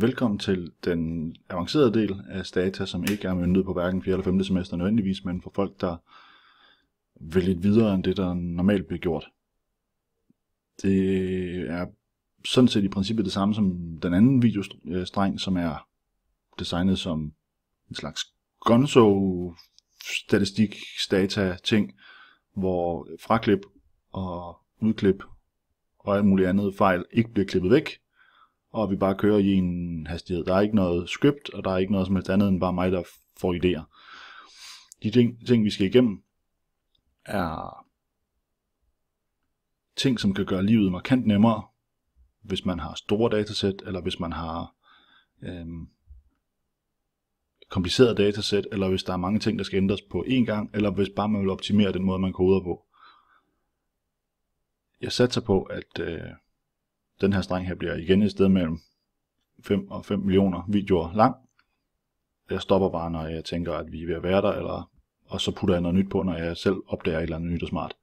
Velkommen til den avancerede del af Stata, som ikke er myndet på hverken 4. eller 5. semester nødvendigvis, men for folk, der vil lidt videre end det, der normalt bliver gjort. Det er sådan set i princippet det samme som den anden videostreng, som er designet som en slags gonzo-statistik, data-ting, hvor fraklip og udklip og alt muligt andet fejl ikke bliver klippet væk, og vi bare kører i en hastighed. Der er ikke noget script, og der er ikke noget som helst andet end bare mig, der får idéer. De ting, ting vi skal igennem, er ting, som kan gøre livet markant nemmere, hvis man har store datasæt, eller hvis man har øhm, kompliceret datasæt, eller hvis der er mange ting, der skal ændres på én gang, eller hvis bare man vil optimere den måde, man koder på. Jeg satser på, at øh, den her streng her bliver igen et sted mellem 5 og 5 millioner videoer lang. Jeg stopper bare, når jeg tænker, at vi er ved at være der, eller, og så putter jeg noget nyt på, når jeg selv opdager et eller andet nyt og smart.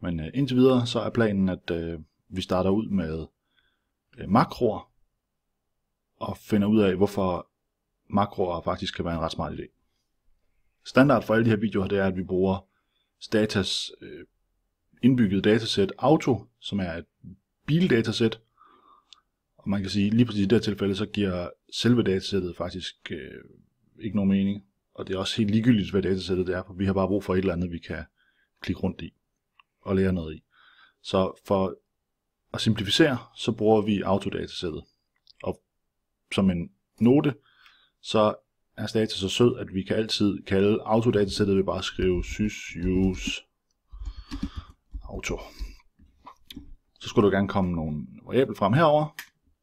Men øh, indtil videre, så er planen, at øh, vi starter ud med øh, makroer, og finder ud af, hvorfor makroer faktisk kan være en ret smart idé. Standard for alle de her videoer, det er, at vi bruger Statas øh, indbygget datasæt Auto, som er et bildatasæt. Og man kan sige, lige præcis i det her tilfælde, så giver selve datasættet faktisk øh, ikke nogen mening. Og det er også helt ligegyldigt, hvad datasættet er, for vi har bare brug for et eller andet, vi kan klikke rundt i og lære noget i. Så for at simplificere, så bruger vi autodatasættet. Og som en note, så er data så sød, at vi kan altid kalde autodatasættet ved bare at skrive sys use auto så skulle du gerne komme nogle variable frem herover,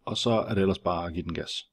og så er det ellers bare at give den gas.